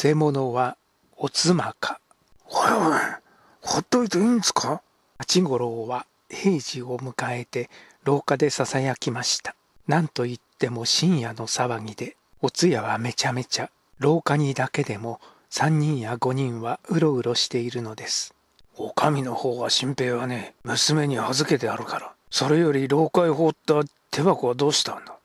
せ者はお妻か。おいおい、ほっといていいんですか八五郎は平時を迎えて廊下で囁きました。なんといっても深夜の騒ぎで、お通夜はめちゃめちゃ、廊下にだけでも三人や五人はうろうろしているのです。お上の方は新平はね、娘に預けてあるから、それより廊下へ放った手箱はどうしたんだ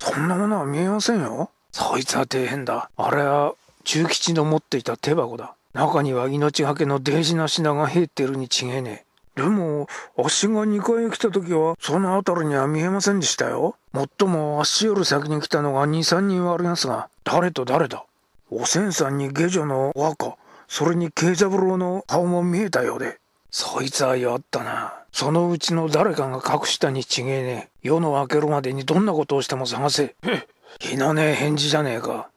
そんなものは見えませんよ。そいつは底辺だ。あれは中吉の持っていた手箱だ。中には命がけの大事な品が入ってるに違えねえ。でも、足が2階へ来た時は、その辺りには見えませんでしたよ。もっとも足より先に来たのが2、3人はありますが、誰と誰だおせんさんに下女の若それに慶三郎の顔も見えたようで。そいつはやったな。そのうちの誰かが隠したに違えねえ。夜の明けるまでにどんなことをしても探せ。えっ。ひなねえ返事じゃねえか。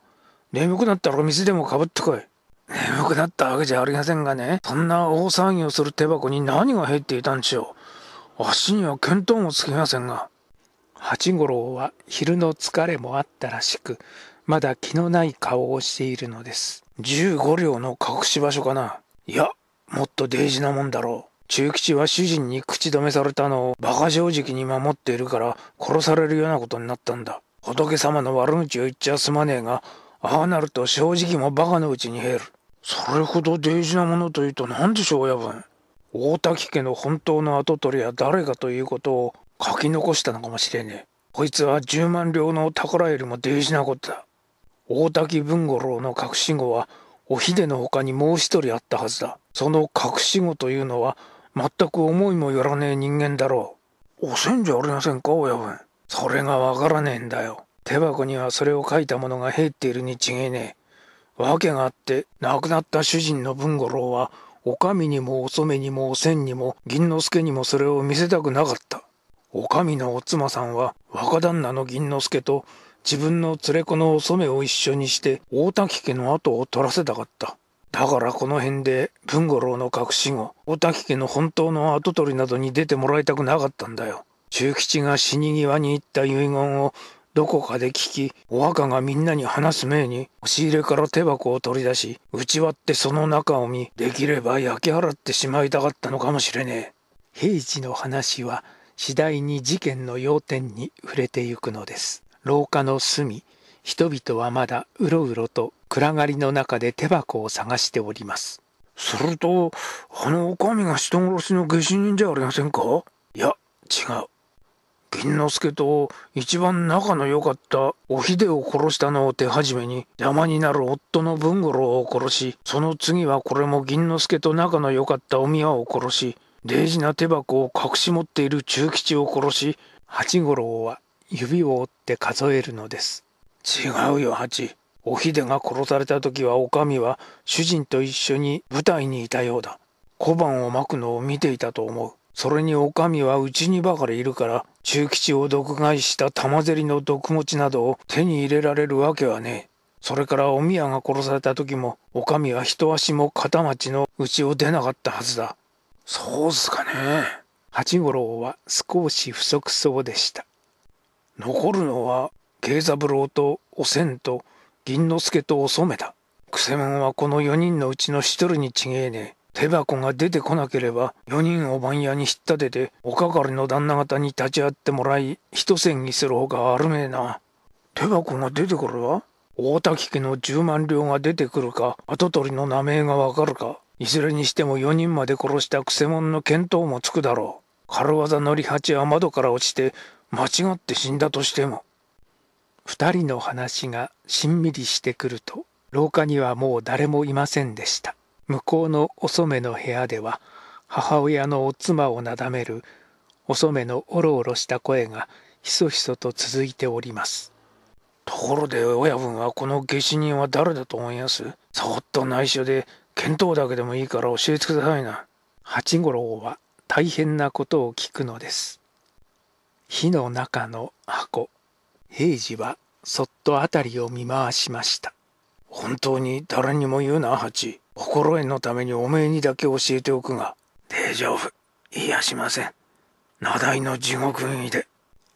眠くなったら水でもかぶってこい。眠くなったわけじゃありませんがね、そんな大騒ぎをする手箱に何が入っていたんでしょう。足には見当もつきませんが。八五郎は昼の疲れもあったらしく、まだ気のない顔をしているのです。十五両の隠し場所かな。いや、もっと大事なもんだろう。中吉は主人に口止めされたのを馬鹿正直に守っているから殺されるようなことになったんだ。仏様の悪口を言っちゃすまねえが、ああなると正直もバカのうちに減る。それほど大事なものというと何でしょう親分。大滝家の本当の跡取りは誰かということを書き残したのかもしれねえ。こいつは十万両の宝よりも大事なことだ。大滝文五郎の隠し子はお秀の他にもう一人あったはずだ。その隠し子というのは全く思いもよらねえ人間だろう。おせんじゃありませんか親分。それがわからねえんだよ。手箱にはそれを書いたものが入っているに違えねえ。訳があって、亡くなった主人の文五郎は、お上にもお染にもお千にも銀之助にもそれを見せたくなかった。お上のお妻さんは若旦那の銀之助と自分の連れ子のお染を一緒にして大滝家の後を取らせたかった。だからこの辺で文五郎の隠し子、大滝家の本当の跡取りなどに出てもらいたくなかったんだよ。中吉が死に際に言った遺言をどこかで聞きお墓がみんなに話す前に押し入れから手箱を取り出し打ち割ってその中を見できれば焼き払ってしまいたかったのかもしれねえ平次の話は次第に事件の要点に触れてゆくのです廊下の隅人々はまだうろうろと暗がりの中で手箱を探しておりますするとあの女将が人殺しの下手人じゃありませんかいや違う銀之助と一番仲の良かったお秀を殺したのを手始めに邪魔になる夫の文五郎を殺しその次はこれも銀之助と仲の良かったお宮を殺し大事な手箱を隠し持っている中吉を殺し八五郎は指を折って数えるのです違うよ八お秀が殺された時はお上は主人と一緒に舞台にいたようだ小判をまくのを見ていたと思うそれにお上はうちにばかりいるから、中吉を毒害した玉競りの毒持ちなどを手に入れられるわけはねえ。それからお宮が殺された時も、お上は一足も片町のうちを出なかったはずだ。そうすかね。八五郎は少し不足そうでした。残るのは、慶三郎とおせんと銀之助とお染めだ。くせ者はこの4人のうちの一人に違えねえ。手箱が出てこなければ4人を番屋に引っ立てておかかりの旦那方に立ち会ってもらい一戦議するほかあるめえな手箱が出てくるわ大滝家の10万両が出てくるか跡取りの名前がわかるかいずれにしても4人まで殺したくせ者の見当もつくだろう軽業のり八は窓から落ちて間違って死んだとしても2人の話がしんみりしてくると廊下にはもう誰もいませんでした向こうのお染の部屋では母親のお妻をなだめるお染のおろおろした声がひそひそと続いておりますところで親分はこの下手人は誰だと思いますそっと内緒で見当だけでもいいから教えてくださいな八五郎は大変なことを聞くのです火の中の箱平次はそっと辺りを見回しました本当に誰にも言うな八心得のためにおめえにだけ教えておくが、大丈夫。いやしません。名代の地獄にで。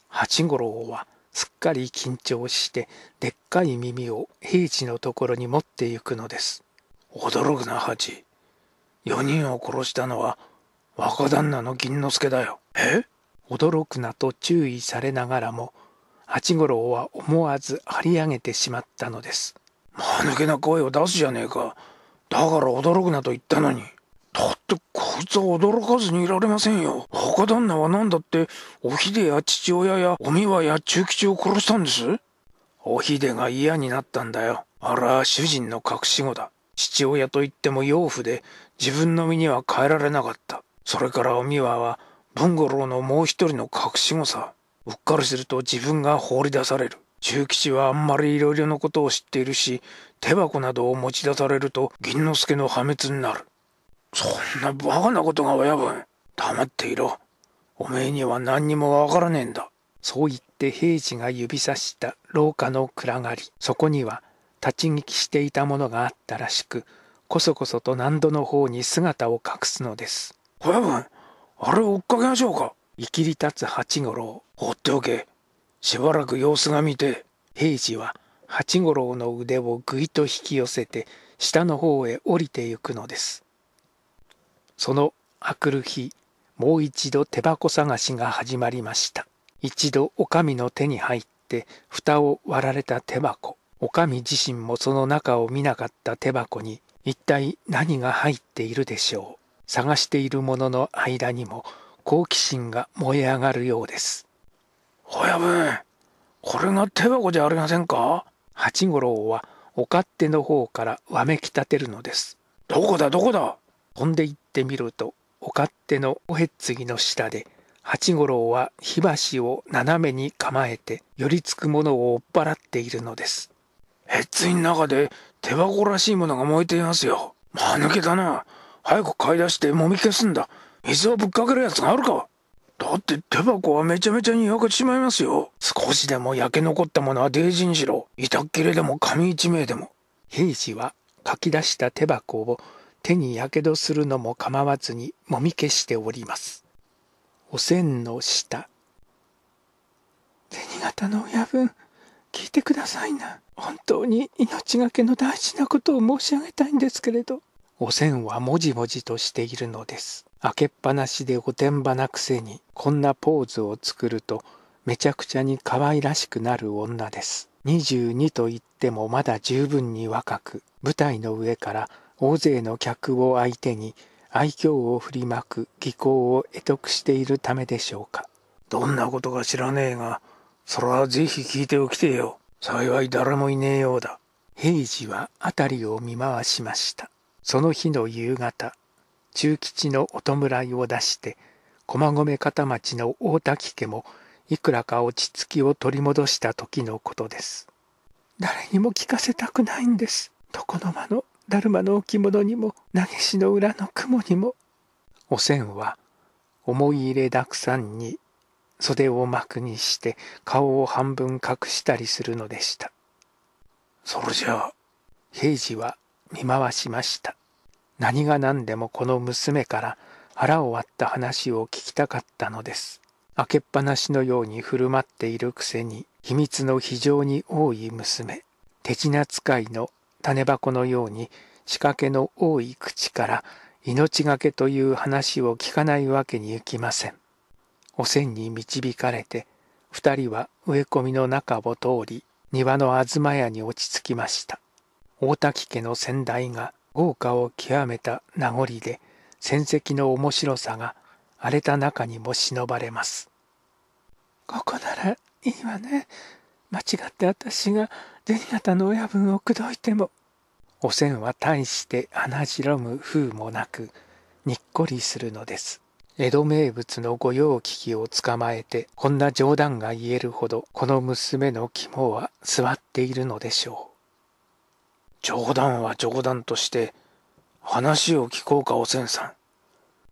八五郎はすっかり緊張して、でっかい耳を平地のところに持ってゆくのです。驚くな、八。四人を殺したのは若旦那の銀之助だよ。え驚くなと注意されながらも、八五郎は思わず張り上げてしまったのです。間抜けな声を出すじゃねえか。だから驚くなと言ったのに。だってこいつは驚かずにいられませんよ。若旦那は何だって、おひでや父親やおみわや中吉を殺したんですおひでが嫌になったんだよ。あら、主人の隠し子だ。父親といっても養父で自分の身には変えられなかった。それからおみわは文五郎のもう一人の隠し子さ。うっかりすると自分が放り出される。中吉はあんまりいろいろなことを知っているし、手箱などを持ち出されると銀之助の破滅になるそんなバカなことが親分黙っていろおめえには何にもわからねえんだそう言って平次が指さした廊下の暗がりそこには立ち聞きしていたものがあったらしくこそこそと何度の方に姿を隠すのです親分あれを追っかけましょうかいきり立つ八五郎放っておけしばらく様子が見て平次は八五郎の腕をぐいと引き寄せて下の方へ降りてゆくのですそのあくる日もう一度手箱探しが始まりました一度お上の手に入って蓋を割られた手箱お上自身もその中を見なかった手箱に一体何が入っているでしょう探しているものの間にも好奇心が燃え上がるようです。親分これが手箱じゃありませんか八五郎はお勝手の方からわめきたてるのです。どこだどこだ飛んで行ってみるとお勝手のおへっつぎの下で八五郎は火箸を斜めに構えて寄りつくものを追っ払っているのです。へっついの中で手箱らしいものが燃えていますよ。間抜けだな。早く買い出してもみ消すんだ。水をぶっかけるやつがあるか。だって手箱はめちゃめちゃに焼けてしまいますよ。少しでも焼け残ったものはデーにしろ。板切れでも紙一枚でも。兵士は書き出した手箱を手にやけどするのも構わずにもみ消しております。おせんの下。銭形の親分、聞いてくださいな。本当に命がけの大事なことを申し上げたいんですけれど。おせんはもじもじとしているのです。開けっぱなしでおてんばなくせにこんなポーズを作るとめちゃくちゃに可愛らしくなる女です22と言ってもまだ十分に若く舞台の上から大勢の客を相手に愛嬌を振りまく技巧を得得しているためでしょうかどんなことか知らねえがそれはぜひ聞いておきてよ幸い誰もいねえようだ平次は辺りを見回しましたその日の夕方中吉のお弔いを出して駒込片町の大滝家もいくらか落ち着きを取り戻した時のことです誰にも聞かせたくないんです床の間のだるまの置物にも投げしの裏の雲にもおせんは思い入れだくさんに袖を幕にして顔を半分隠したりするのでしたそれじゃあ平次は見回しました何が何でもこの娘から腹を割った話を聞きたかったのです。開けっぱなしのように振る舞っているくせに秘密の非常に多い娘。手品使いの種箱のように仕掛けの多い口から命がけという話を聞かないわけにいきません。おせんに導かれて二人は植え込みの中を通り庭の東屋に落ち着きました。大滝家の先代が豪華を極めた名残で戦績の面白さが荒れた中にも忍ばれますここならいいわね間違って私が銭形の親分を口説いてもおせんは大して鼻白む風もなくにっこりするのです江戸名物の御用聞きを捕まえてこんな冗談が言えるほどこの娘の肝は座っているのでしょう冗談は冗談として話を聞こうかおせんさん。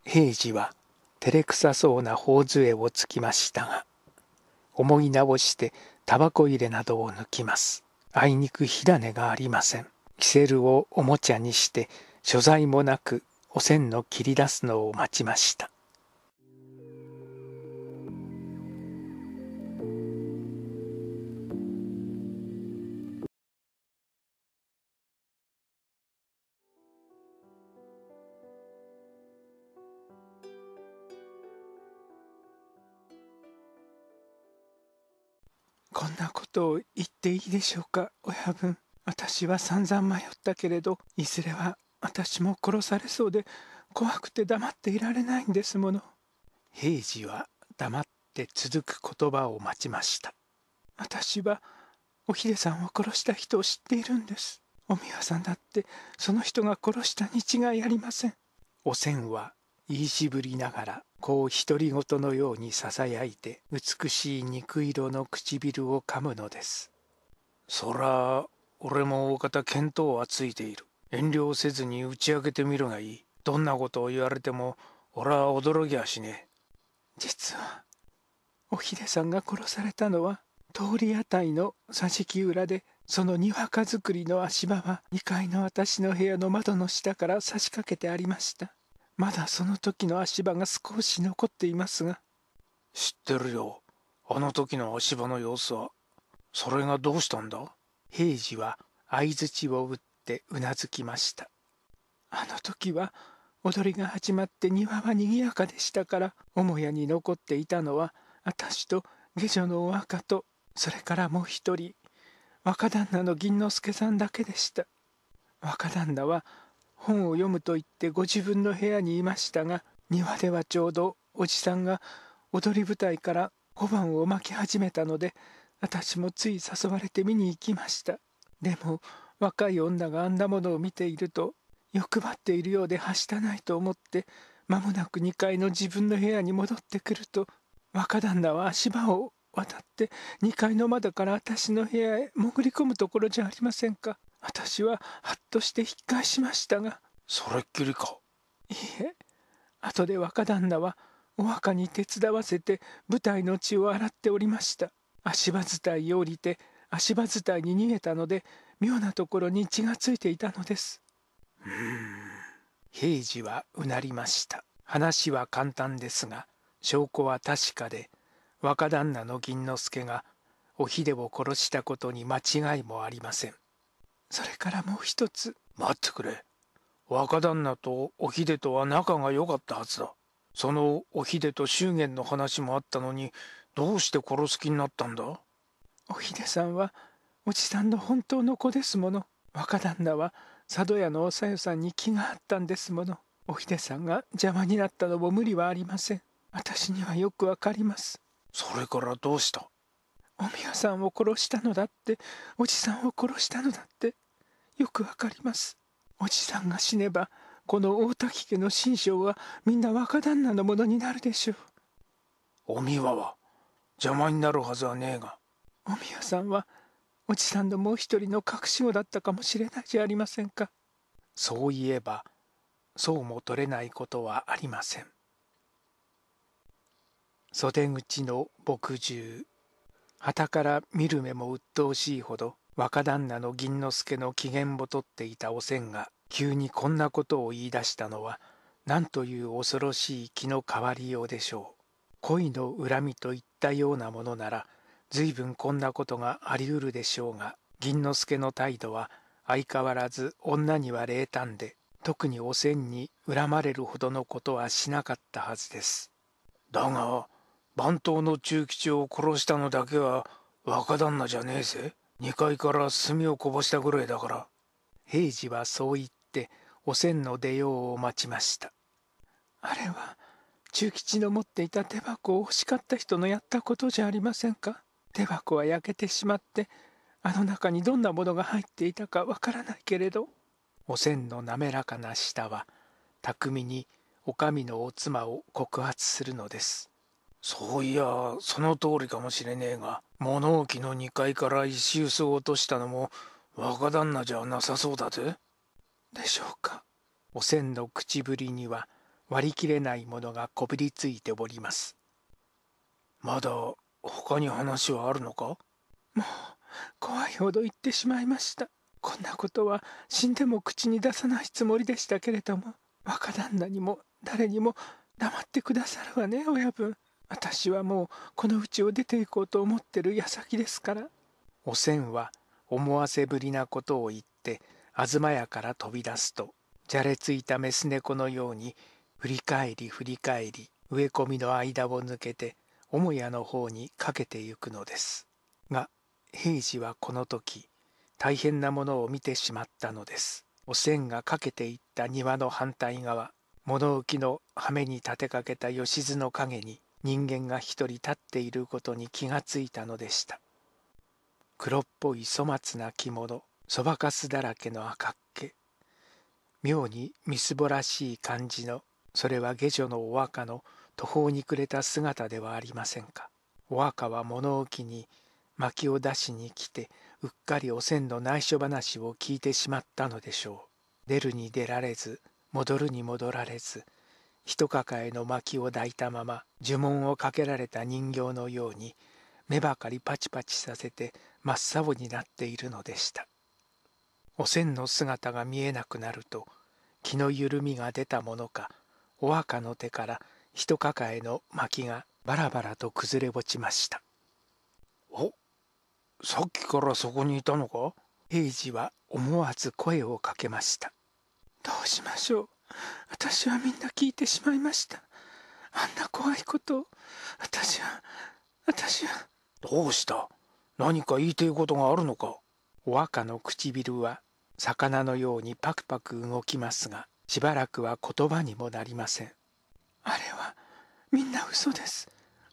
平次は照れくさそうな頬杖をつきましたが思い直してタバコ入れなどを抜きます。あいにく火種がありません。キセルをおもちゃにして所在もなくおせんの切り出すのを待ちました。と言っていいでしょうか親分私は散々迷ったけれどいずれは私も殺されそうで怖くて黙っていられないんですもの平次は黙って続く言葉を待ちました私はおひでさんを殺した人を知っているんですおみわさんだってその人が殺したに違いありませんおせんは言いしぶりながらこう独り言のようにささやいて美しい肉色の唇を噛むのですそら俺も大方見当はついている遠慮せずに打ち明けてみるがいいどんなことを言われても俺は驚きはしねえ実はおひでさんが殺されたのは通り屋台の桟敷裏でそのにわか作りの足場は2階の私の部屋の窓の下から差し掛けてありましたまだその時の足場が少し残っていますが知ってるよあの時の足場の様子はそれがどうしたんだ平次は相槌を打ってうなずきましたあの時は踊りが始まって庭は賑やかでしたから母屋に残っていたのは私と下女のお若とそれからもう一人若旦那の銀之助さんだけでした若旦那は本を読むと言ってご自分の部屋にいましたが庭ではちょうどおじさんが踊り舞台から小判を巻き始めたので私もつい誘われて見に行きましたでも若い女があんなものを見ていると欲張っているようではしたないと思って間もなく2階の自分の部屋に戻ってくると若旦那は足場を渡って2階の窓から私の部屋へ潜り込むところじゃありませんか私はハッとして引き返しましたがそれっきりかいいえ後で若旦那はお墓に手伝わせて舞台の血を洗っておりました足場伝いを降りて足場伝いに逃げたので妙なところに血がついていたのですうん平次はうなりました話は簡単ですが証拠は確かで若旦那の銀之助がお秀を殺したことに間違いもありませんそれからもう一つ待ってくれ若旦那とおひでとは仲が良かったはずだそのおひでと祝言の話もあったのにどうして殺す気になったんだおひでさんはおじさんの本当の子ですもの若旦那は佐渡屋のおさよさんに気があったんですものおひでさんが邪魔になったのも無理はありません私にはよくわかりますそれからどうしたおみやさんを殺したのだっておじさんを殺したのだってよくわかりますおじさんが死ねばこの大滝家の新将はみんな若旦那のものになるでしょうおみわは邪魔になるはずはねえがおみわさんはおじさんのもう一人の隠し子だったかもしれないじゃありませんかそういえばそうも取れないことはありません袖口の墨汁旗から見る目も鬱陶しいほど若旦那の銀之助の機嫌をとっていたおせんが急にこんなことを言い出したのは何という恐ろしい気の変わりようでしょう恋の恨みといったようなものなら随分こんなことがありうるでしょうが銀之助の態度は相変わらず女には冷淡で特におせんに恨まれるほどのことはしなかったはずですだが番頭の中吉を殺したのだけは若旦那じゃねえぜ二階から墨をこぼしたぐらいだから平次はそう言っておせんの出ようを待ちましたあれは中吉の持っていた手箱を欲しかった人のやったことじゃありませんか手箱は焼けてしまってあの中にどんなものが入っていたかわからないけれどおせんの滑らかな舌は巧みにお上のお妻を告発するのですそういやその通りかもしれねえが物置の2階から石臼を落としたのも若旦那じゃなさそうだぜ。でしょうか。おせんの口ぶりには割り切れないものがこびりついております。まだ他に話はあるのかもう怖いほど言ってしまいました。こんなことは死んでも口に出さないつもりでしたけれども若旦那にも誰にも黙ってくださるわね親分。私はもうこのうちを出て行こうと思ってる矢先ですからおせんは思わせぶりなことを言って東屋から飛び出すとじゃれついたメス猫のように振り返り振り返り植え込みの間を抜けて母屋の方にかけてゆくのですが平次はこの時大変なものを見てしまったのですおせんがかけていった庭の反対側物置の羽目に立てかけた吉津の陰に人間が一人立っていることに気がついたのでした黒っぽい粗末な着物そばかすだらけの赤っけ妙にみすぼらしい感じのそれは下女のお若の途方に暮れた姿ではありませんかお若は物置に薪を出しに来てうっかりおせんの内緒話を聞いてしまったのでしょう出るに出られず戻るに戻られず一抱えの薪を抱いたまま呪文をかけられた人形のように目ばかりパチパチさせて真っ青になっているのでしたおせんの姿が見えなくなると気の緩みが出たものかお墓の手から一抱えの薪がバラバラと崩れ落ちましたおさっきからそこにいたのか平次は思わず声をかけましたどうしましょう私はみんな聞いてしまいましたあんな怖いことを私は私はどうした何か言いていことがあるのかお赤の唇は魚のようにパクパク動きますがしばらくは言葉にもなりませんあれはみんな嘘です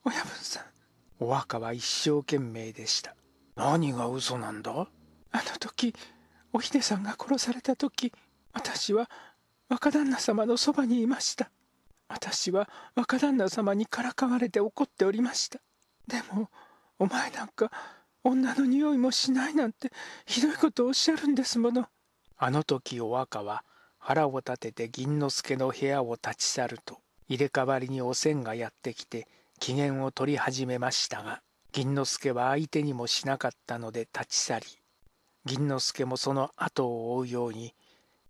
親分さんお若は一生懸命でした何が嘘なんだあの時おひさんが殺された時私は若旦那様のそばにいました私は若旦那様にからかわれて怒っておりましたでもお前なんか女の匂いもしないなんてひどいことをおっしゃるんですものあの時お若は腹を立てて銀之助の部屋を立ち去ると入れ替わりにおせんがやってきて機嫌を取り始めましたが銀之助は相手にもしなかったので立ち去り銀之助もその後を追うように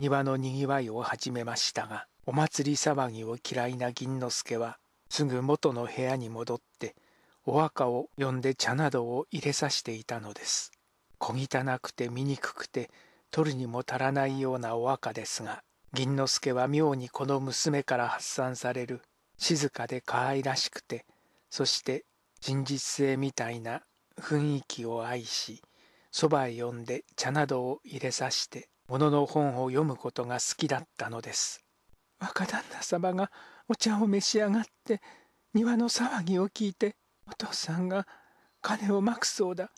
庭のにぎわいを始めましたがお祭り騒ぎを嫌いな銀之助はすぐ元の部屋に戻ってお墓を呼んで茶などを入れさしていたのです小汚くて醜くて取るにも足らないようなお墓ですが銀之助は妙にこの娘から発散される静かで可愛らしくてそして真実性みたいな雰囲気を愛しそばへ呼んで茶などを入れさしてものの本を読むことが好きだったのです若旦那様がお茶を召し上がって庭の騒ぎを聞いてお父さんが金をまくそうだ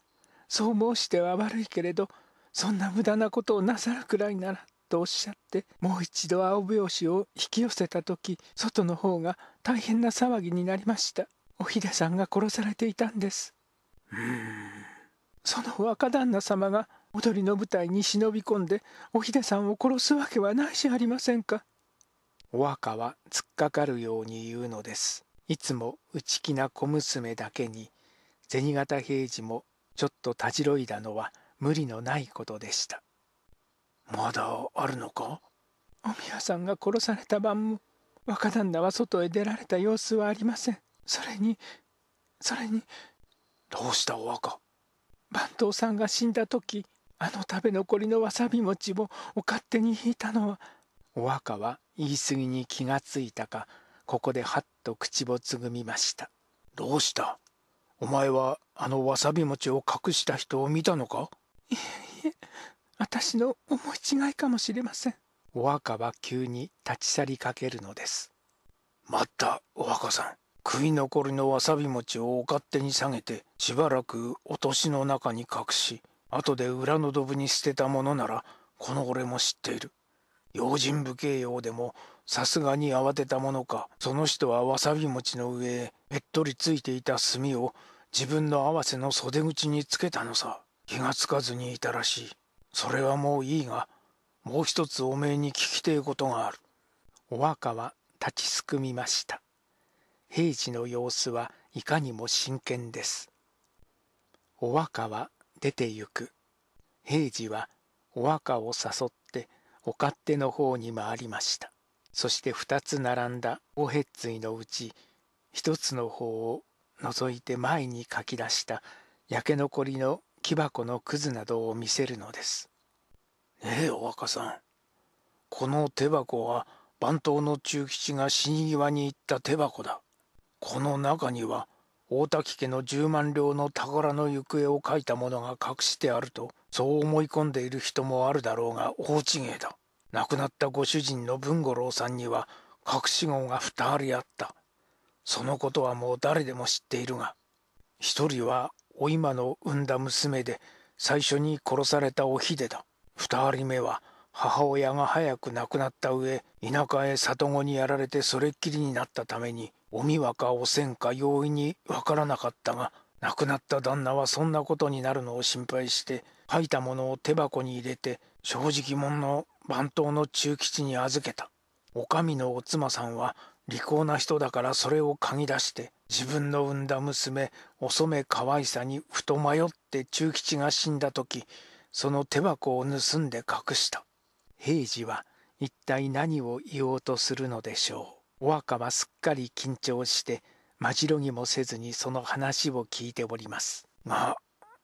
そう申しては悪いけれどそんな無駄なことをなさるくらいならとおっしゃってもう一度青拍子を引き寄せた時外の方が大変な騒ぎになりましたおひでさんが殺されていたんですその若旦那様が踊りの舞台に忍び込んでおひでさんを殺すわけはないしありませんか。お若は突っかかるように言うのです。いつも内気な小娘だけに銭形平次もちょっとたじろいだのは無理のないことでした。まだあるのかおみやさんが殺された晩も若旦那は外へ出られた様子はありません。それにそれにどうしたお若番頭さんが死んだ時あの食べ残りのわさび餅をお勝手に引いたのは。お若は言い過ぎに気がついたか、ここではっと口をつぐみました。どうしたお前はあのわさび餅を隠した人を見たのかいえいえ、私の思い違いかもしれません。お若は急に立ち去りかけるのです。また、お若さん。食い残りのわさび餅をお勝手に下げて、しばらくお年の中に隠し、後で裏のドブに捨てたものならこの俺も知っている用心不敬。用でもさすがに慌てたものかその人はわさび餅の上へべっとりついていた炭を自分の合わせの袖口につけたのさ気がつかずにいたらしいそれはもういいがもう一つおめえに聞きてえことがあるお若は立ちすくみました平次の様子はいかにも真剣ですお若は出てゆく。平次はお若を誘ってお勝手の方に回りました。そして二つ並んだおへっついのうち、一つの方を覗いて前に書き出した焼け残りの木箱のくずなどを見せるのです。ねえ、お若さん。この手箱は番頭の中吉が死に際に行った手箱だ。この中には大滝家の十万両の宝の行方を書いたものが隠してあるとそう思い込んでいる人もあるだろうが大違いだ亡くなったご主人の文五郎さんには隠し子が二人あったそのことはもう誰でも知っているが一人はお今の産んだ娘で最初に殺されたお秀だ二人目は母親が早く亡くなった上田舎へ里子にやられてそれっきりになったためにおみわかおせんか容易にわからなかったが亡くなった旦那はそんなことになるのを心配して吐いたものを手箱に入れて正直者の番頭の中吉に預けたお上のお妻さんは利口な人だからそれを嗅ぎ出して自分の産んだ娘お染可愛さにふと迷って中吉が死んだ時その手箱を盗んで隠した平次は一体何を言おうとするのでしょうお若はすっかり緊張してまじろぎもせずにその話を聞いておりますが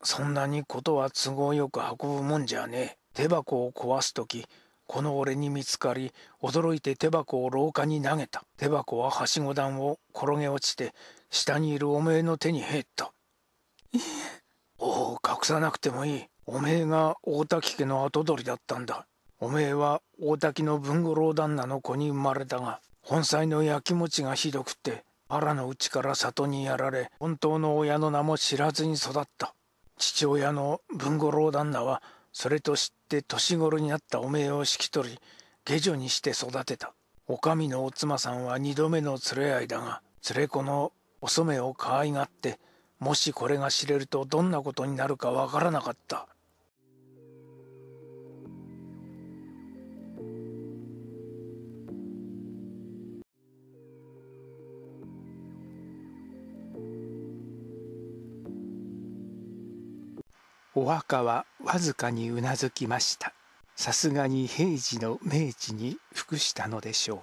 そんなにことは都合よく運ぶもんじゃねえ手箱を壊す時この俺に見つかり驚いて手箱を廊下に投げた手箱ははしご段を転げ落ちて下にいるおめえの手に入ったおお隠さなくてもいいおめえが大滝家の跡取りだったんだおめえは大滝の文五郎旦那の子に生まれたが本妻のやきもちがひどくて、て腹のうちから里にやられ本当の親の名も知らずに育った父親の文五郎旦那はそれと知って年頃になったおめえを引き取り下女にして育てたお上のお妻さんは二度目の連れ合いだが連れ子のお染めを可愛がってもしこれが知れるとどんなことになるかわからなかったお墓はわずかにうなずきましたさすがに平治の明治に服したのでしょう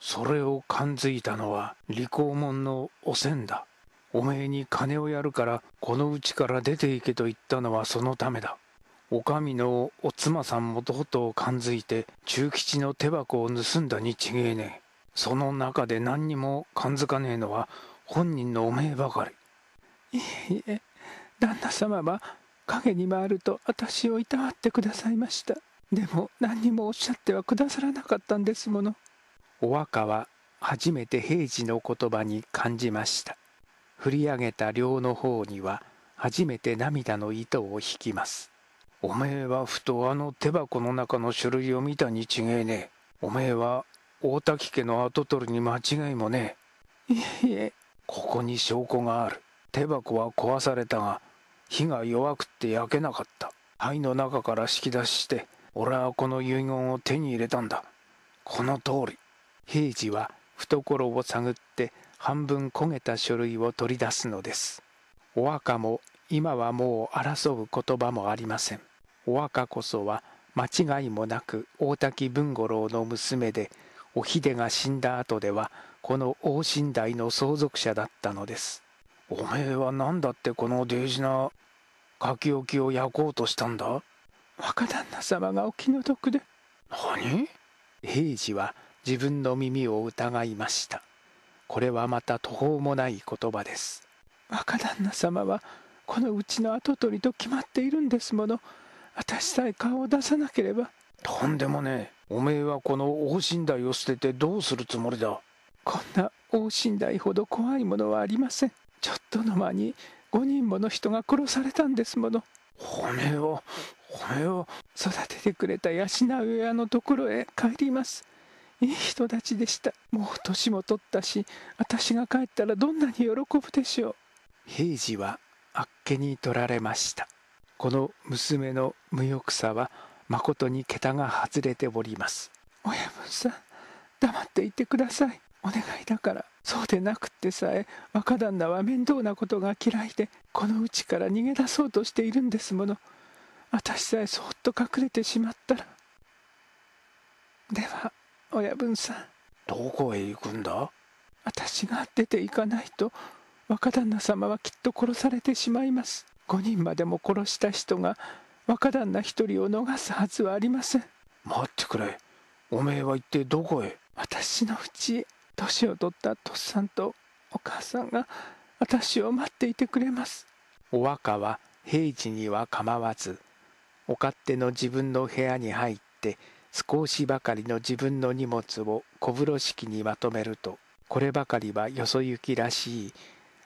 それを感づいたのは利口門のおせんだおめえに金をやるからこのうちから出ていけと言ったのはそのためだお上のお妻さんもとうとう感づいて中吉の手箱を盗んだに違えねえその中で何にも感づかねえのは本人のおめえばかりいえいえ旦那様は影に回ると私をいたわってくださいましたでも何にもおっしゃってはくださらなかったんですものお若は初めて平次の言葉に感じました振り上げた両の方には初めて涙の糸を引きますおめえはふとあの手箱の中の書類を見たに違えねえおめえは大滝家の跡取りに間違いもねえいえここに証拠がある手箱は壊されたが火が弱くって焼けなかった灰の中から引き出して俺はこの遺言を手に入れたんだこの通り平次は懐を探って半分焦げた書類を取り出すのですお若も今はもう争う言葉もありませんお若こそは間違いもなく大滝文五郎の娘でお秀が死んだ後ではこの大寝台の相続者だったのですおめえは何だってこの大事な書き置きを焼こうとしたんだ若旦那様がお気の毒で何平次は自分の耳を疑いましたこれはまた途方もない言葉です若旦那様はこのうちの跡取りと決まっているんですもの私さえ顔を出さなければとんでもねえおめえはこの大寝台を捨ててどうするつもりだこんな大寝台ほど怖いものはありませんちょっとの間に5人もの人が殺されたんですもの骨を骨を育ててくれた養う親のところへ帰りますいい人たちでしたもう年も取ったし私が帰ったらどんなに喜ぶでしょう平次はあっけに取られましたこの娘の無欲さはまことに桁が外れております親分さん黙っていてくださいお願いだからそうでなくってさえ若旦那は面倒なことが嫌いでこのうちから逃げ出そうとしているんですもの私さえそっと隠れてしまったらでは親分さんどこへ行くんだ私が出て行かないと若旦那様はきっと殺されてしまいます5人までも殺した人が若旦那1人を逃すはずはありません待ってくれおめえは一体どこへ私のうちへ年を取ったとっさんとお母さんが私を待っていてくれますお若は平時には構わずお勝手の自分の部屋に入って少しばかりの自分の荷物を小風呂敷にまとめるとこればかりはよそ行きらしい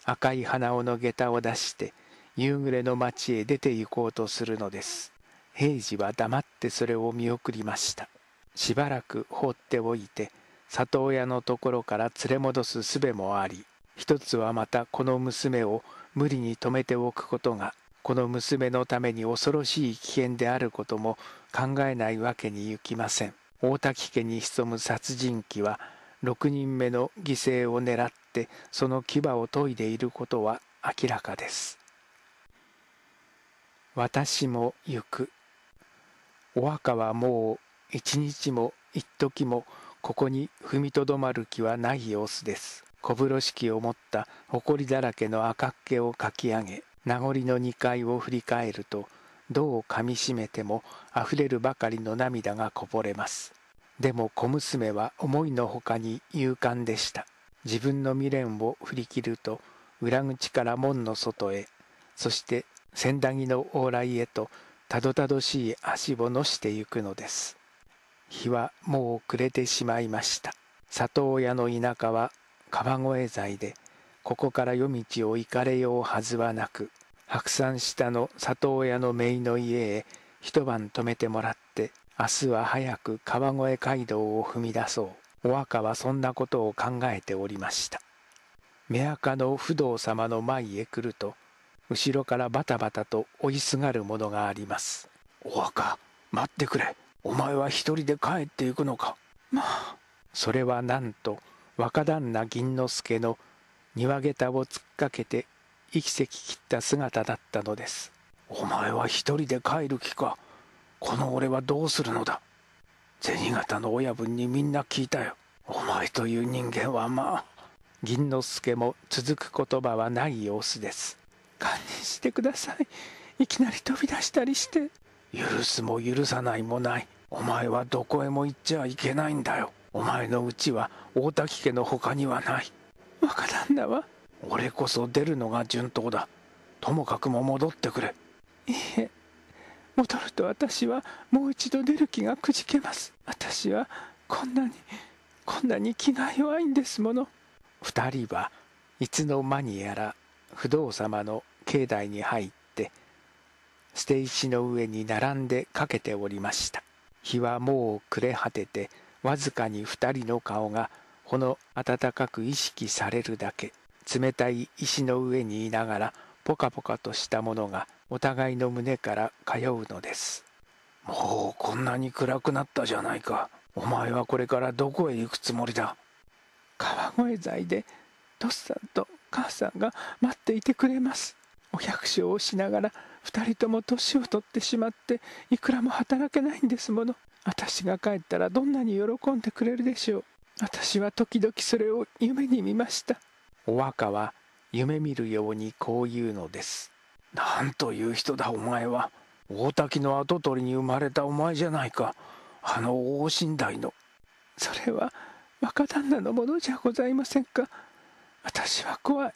赤い鼻緒の下駄を出して夕暮れの町へ出て行こうとするのです平次は黙ってそれを見送りましたしばらく放っておいて里親のところから連れ戻す術もあり一つはまたこの娘を無理に止めておくことがこの娘のために恐ろしい危険であることも考えないわけにゆきません大滝家に潜む殺人鬼は6人目の犠牲を狙ってその牙を研いでいることは明らかです私も行くお墓はもう一日も一時もここに踏みとどまる気はない様子です小風呂敷を持った埃だらけの赤っ毛をかき上げ名残の2階を振り返るとどうかみしめても溢れるばかりの涙がこぼれますでも小娘は思いのほかに勇敢でした自分の未練を振り切ると裏口から門の外へそして千駄木の往来へとたどたどしい足をのしてゆくのです日はもう暮れてしまいました里親の田舎は川越材でここから夜道を行かれようはずはなく白山下の里親の姪の家へ一晩泊めてもらって明日は早く川越街道を踏み出そうお若はそんなことを考えておりました目赤の不動様の前へ来ると後ろからバタバタと追いすがるものがありますお若待ってくれお前は一人で帰っていくのかまあそれはなんと若旦那銀之助の庭下駄を突っかけて息せき切った姿だったのですお前は一人で帰る気かこの俺はどうするのだ銭形の親分にみんな聞いたよお前という人間はまあ銀之助も続く言葉はない様子です堪忍してくださいいきなり飛び出したりして許すも許さないもないお前はどこへも行っちゃいけないんだよお前のうちは大滝家の他にはない若旦那は俺こそ出るのが順当だともかくも戻ってくれいいえ戻ると私はもう一度出る気がくじけます私はこんなにこんなに気が弱いんですもの2人はいつの間にやら不動様の境内に入って捨て石の上に並んでかけておりました日はもう暮れ果ててわずかに2人の顔がほの温かく意識されるだけ冷たい石の上にいながらポカポカとしたものがお互いの胸から通うのですもうこんなに暗くなったじゃないかお前はこれからどこへ行くつもりだ川越材でっさんと母さんが待っていてくれますお百姓をしながら2人とも年を取ってしまっていくらも働けないんですもの私が帰ったらどんなに喜んでくれるでしょう私は時々それを夢に見ましたお若は夢見るようにこう言うのですなんという人だお前は大滝の跡取りに生まれたお前じゃないかあの大寝台のそれは若旦那のものじゃございませんか私は怖い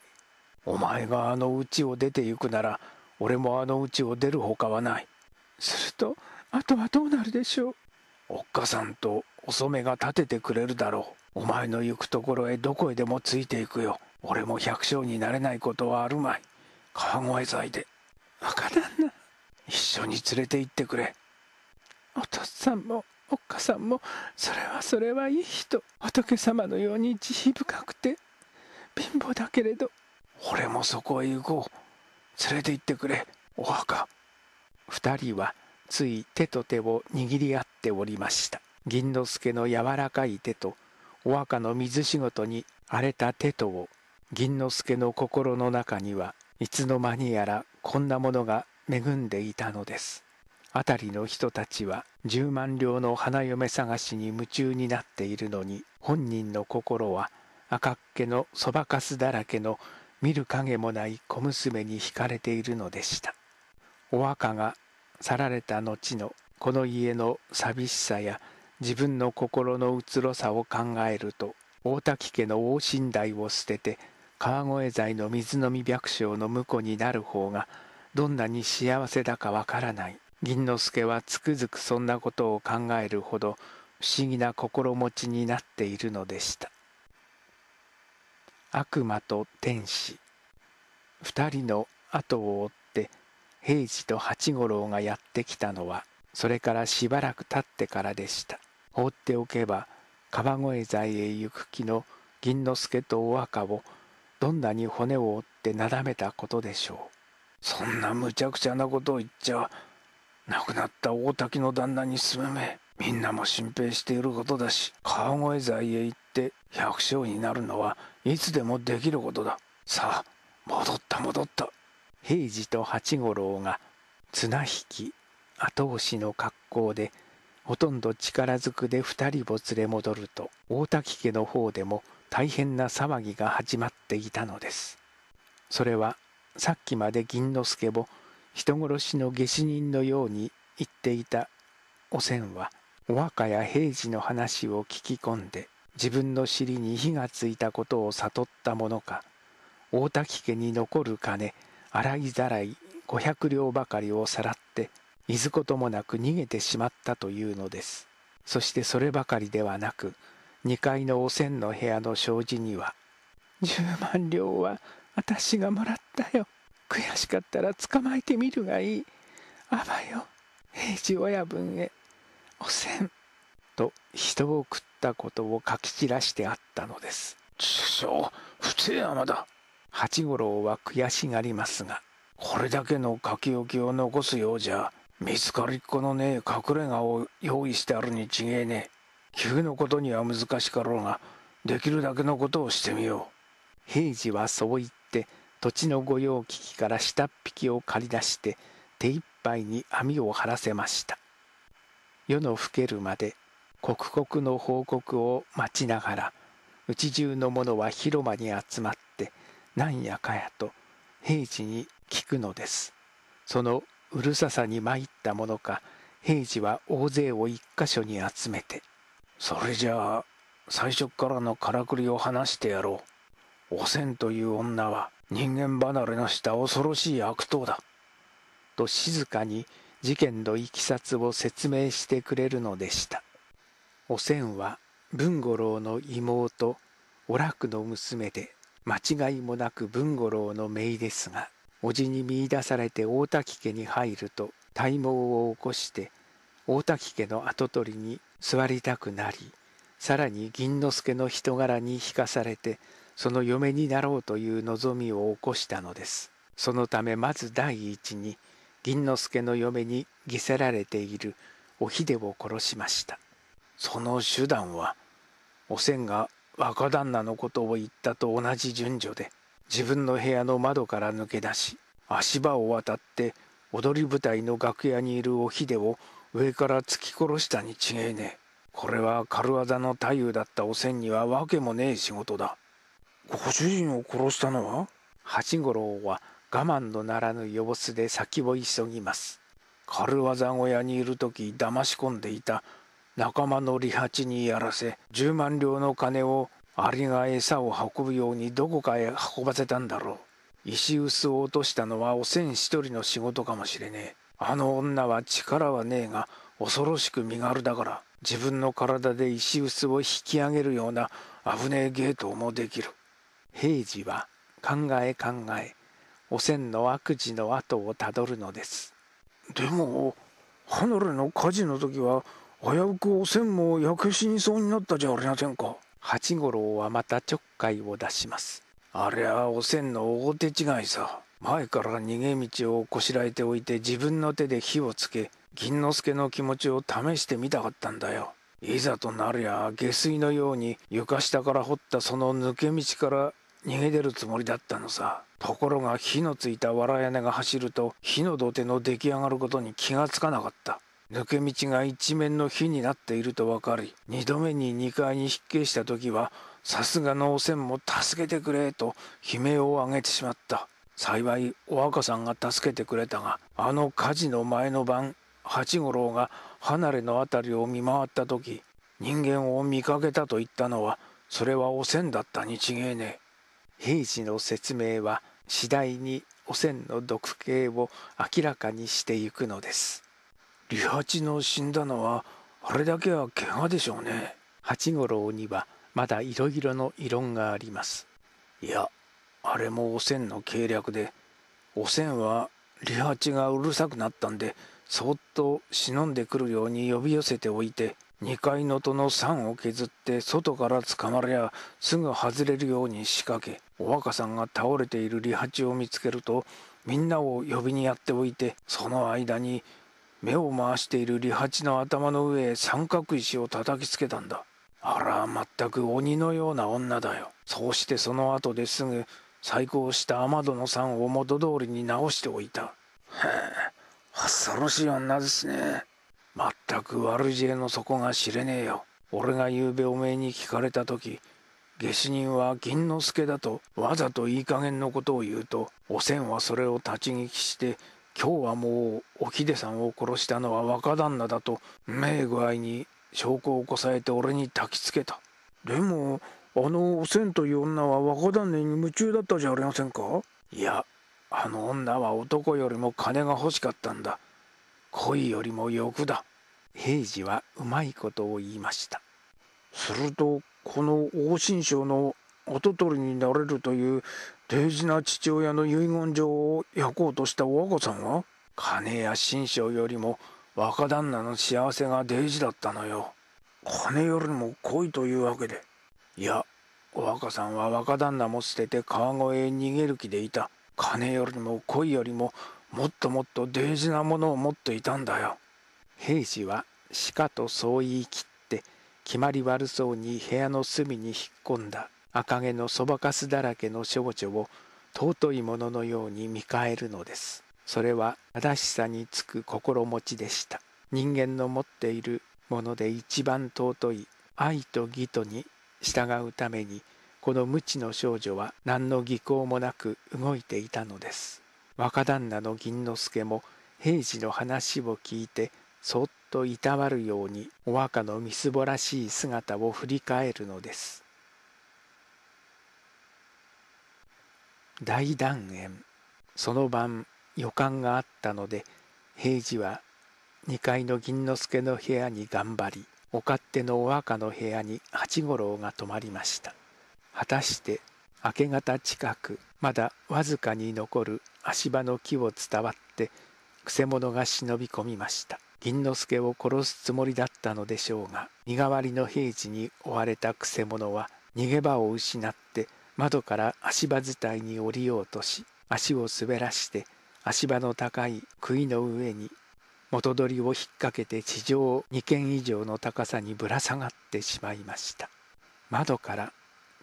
お前があの家を出て行くなら俺もあの家を出るほかはないするとあとはどうなるでしょうおっかさんとお染が立ててくれるだろうお前の行くところへどこへでもついていくよ俺も百姓になれないことはあるまい川越剤で若旦那一緒に連れて行ってくれお父さんもおっかさんもそれはそれはいい人仏様のように慈悲深くて貧乏だけれど俺もそこへ行こう連れて行ってくれお墓二人はつい手と手を握り合っておりました銀之助の柔らかい手とお墓の水仕事に荒れた手とを銀之助の心の中にはいつの間にやらこんなものが恵んでいたのです辺りの人たちは十万両の花嫁探しに夢中になっているのに本人の心は赤っ気のそばかすだらけの見る影もない小娘に惹かれているのでしたお若が去られた後のこの家の寂しさや自分の心のうつろさを考えると大滝家の往診台を捨てて川越剤の水飲み百姓の婿になる方がどんなに幸せだかわからない銀之助はつくづくそんなことを考えるほど不思議な心持ちになっているのでした。悪魔と天使2人の後を追って平次と八五郎がやってきたのはそれからしばらく経ってからでした放っておけば川越財へ行く気の銀之助とお若をどんなに骨を折ってなだめたことでしょうそんなむちゃくちゃなことを言っちゃ亡くなった大滝の旦那にすむめみんなも心配していることだし川越財へ行って百姓になるのはいつでもできることださあ戻った戻った平次と八五郎が綱引き後押しの格好でほとんど力ずくで二人を連れ戻ると大滝家の方でも大変な騒ぎが始まっていたのですそれはさっきまで銀之助を人殺しの下手人のように言っていたおせんは和歌や平時の話を聞き込んで自分の尻に火がついたことを悟ったものか大滝家に残る金洗いざらい500両ばかりをさらっていずこともなく逃げてしまったというのですそしてそればかりではなく2階のおせんの部屋の障子には「10万両は私がもらったよ悔しかったら捕まえてみるがいいあばよ平次親分へ」おせんと人を食ったことを書き散らしてあったのです師匠不正山だ八五郎は悔しがりますがこれだけの書き置きを残すようじゃ見つかりっこのねえ隠れ家を用意してあるに違えねえ急のことには難しかろうができるだけのことをしてみよう平次はそう言って土地の御用聞きから下っ引きを借り出して手一杯に網を張らせました夜の更けるまで刻々の報告を待ちながらうち中の者は広間に集まってなんやかやと平次に聞くのですそのうるささに参ったものか平次は大勢を一箇所に集めて「それじゃあ最初からのからくりを話してやろう」「おせんという女は人間離れのした恐ろしい悪党だ」と静かに事件のいきさつを説明してくれるのでしたおせんは文五郎の妹お楽の娘で間違いもなく文五郎の姪ですが叔父に見いだされて大滝家に入ると体毛を起こして大滝家の跡取りに座りたくなりさらに銀之助の人柄に引かされてその嫁になろうという望みを起こしたのですそのためまず第一に銀之助の嫁に着せられているお秀を殺しましたその手段はおせんが若旦那のことを言ったと同じ順序で自分の部屋の窓から抜け出し足場を渡って踊り舞台の楽屋にいるお秀を上から突き殺したに違えねえこれは軽業の太夫だったおせんには訳もねえ仕事だご主人を殺したのは八五郎は我慢のならぬ様子で先を急ぎます軽業小屋にいる時騙し込んでいた仲間の利八にやらせ10万両の金をアリが餌を運ぶようにどこかへ運ばせたんだろう石臼を落としたのはおせん一人の仕事かもしれねえあの女は力はねえが恐ろしく身軽だから自分の体で石臼を引き上げるような危ねえ芸当もできる平次は考え考え汚染の悪事の後をたどるのですでも離れの火事の時は危うくおせんも焼け死にそうになったじゃありませんか八五郎はまたちょっかいを出しますあれはおせんの大手違いさ前から逃げ道をこしらえておいて自分の手で火をつけ銀之助の気持ちを試してみたかったんだよいざとなりゃ下水のように床下から掘ったその抜け道から逃げ出るつもりだったのさところが火のついた藁屋根が走ると火の土手の出来上がることに気がつかなかった抜け道が一面の火になっていると分かり2度目に2階に引っした時はさすがのおせんも助けてくれと悲鳴を上げてしまった幸いお若さんが助けてくれたがあの火事の前の晩八五郎が離れの辺りを見回った時人間を見かけたと言ったのはそれはおせんだったに違えねえ平時の説明は次第に汚染の毒刑を明らかにしていくのです利八の死んだのはあれだけは怪我でしょうね八五郎にはまだいろいろの異論がありますいやあれも汚染の計略で汚染は利八がうるさくなったんでそっと忍んでくるように呼び寄せておいて2階の戸の酸を削って外から捕まりゃすぐ外れるように仕掛けお若さんが倒れている利八を見つけるとみんなを呼びにやっておいてその間に目を回している利八の頭の上へ三角石を叩きつけたんだあらまったく鬼のような女だよそうしてその後ですぐ再興した雨戸のんを元通りに直しておいたへえ恐ろしい女ですねまったく悪知恵の底が知れねえよ俺が夕うべおめえに聞かれた時下手人は銀之助だとわざといい加減のことを言うとおせんはそれを立ち聞きして今日はもうおでさんを殺したのは若旦那だとうめえ具合に証拠をこさえて俺に焚きつけたでもあのおせんという女は若旦那に夢中だったじゃありませんかいやあの女は男よりも金が欲しかったんだ恋よりも欲だ平次はうまいことを言いましたするとこの王新章の跡取りになれるという大事な父親の遺言状を焼こうとしたおがさんは金や新章よりも若旦那の幸せが大事だったのよ。金よりも恋というわけで。いや、若さんは若旦那も捨てて川越へ逃げる気でいた。金よりも恋よりももっともっと大事なものを持っていたんだよ。兵士は鹿とそう言い切った。決まり悪そうに部屋の隅に引っ込んだ赤毛のそばかすだらけの少女を尊いもののように見返るのです。それは正しさにつく心持ちでした。人間の持っているもので一番尊い愛と義とに従うためにこの無知の少女は何の技巧もなく動いていたのです。若旦那の銀之助も平次の話を聞いてそっといたわるようにお若のみすぼらしい姿を振り返るのです大断言その晩予感があったので平次は2階の銀之助の部屋に頑張りお勝手のお若の部屋に八五郎が泊まりました果たして明け方近くまだわずかに残る足場の木を伝わってくせ者が忍び込みました銀之助を殺すつもりだったのでしょうが身代わりの平次に追われたくせ者は逃げ場を失って窓から足場伝いに降りようとし足を滑らして足場の高い杭の上に元取りを引っ掛けて地上2軒以上の高さにぶら下がってしまいました窓から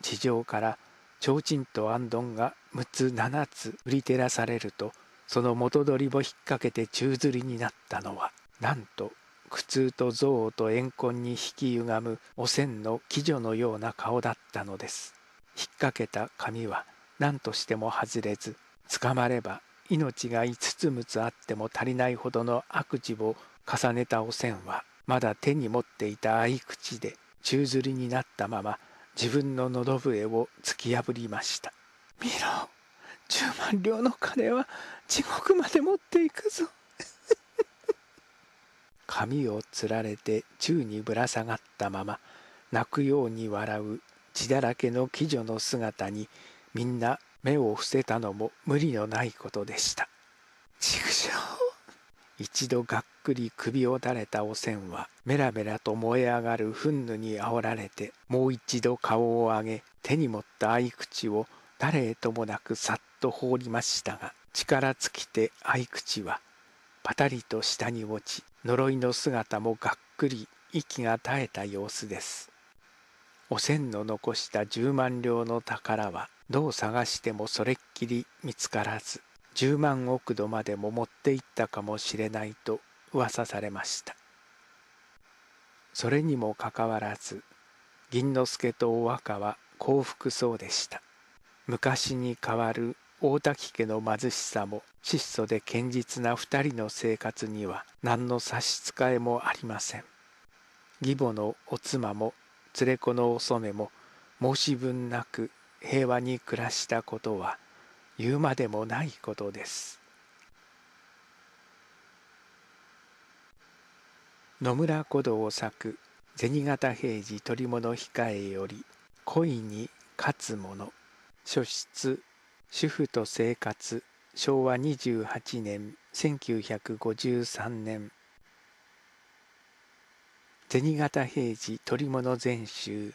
地上から提灯と安頓が6つ7つ売り照らされるとその元取りを引っ掛けて宙吊りになったのはなんと苦痛と憎悪と怨恨に引きゆがむおせんの鬼女のような顔だったのです引っ掛けた髪は何としても外れず捕まれば命が5つ6つあっても足りないほどの悪事を重ねたおせんはまだ手に持っていた合口で宙づりになったまま自分の喉笛を突き破りました「見ろ10万両の金は地獄まで持っていくぞ」。髪をつられて宙にぶら下がったまま泣くように笑う血だらけの貴女の姿にみんな目を伏せたのも無理のないことでした畜生一度がっくり首を垂れたおせんはメラメラと燃え上がる憤怒にあおられてもう一度顔を上げ手に持った合口を誰へともなくさっと放りましたが力尽きて合口はパタリと下に落ち呪いの姿もがっくり息が絶えた様子ですお千の残した10万両の宝はどう探してもそれっきり見つからず10万億度までも持っていったかもしれないと噂されましたそれにもかかわらず銀之助とお若は幸福そうでした昔に変わる大滝家の貧しさも質素で堅実な2人の生活には何の差し支えもありません義母のお妻も連れ子のお染も申し分なく平和に暮らしたことは言うまでもないことです野村古道作「銭形平次取り物控え」より「恋に勝つ者」書室主婦と生活昭和28年1953年銭形平次取物全集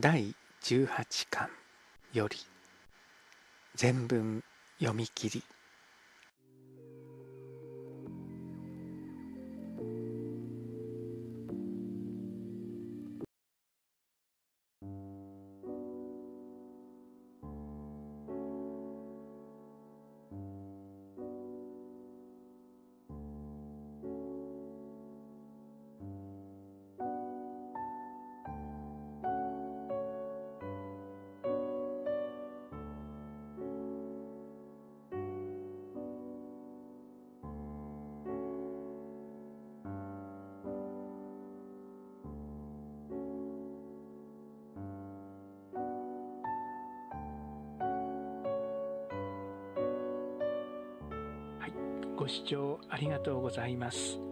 第18巻より全文読み切りございます。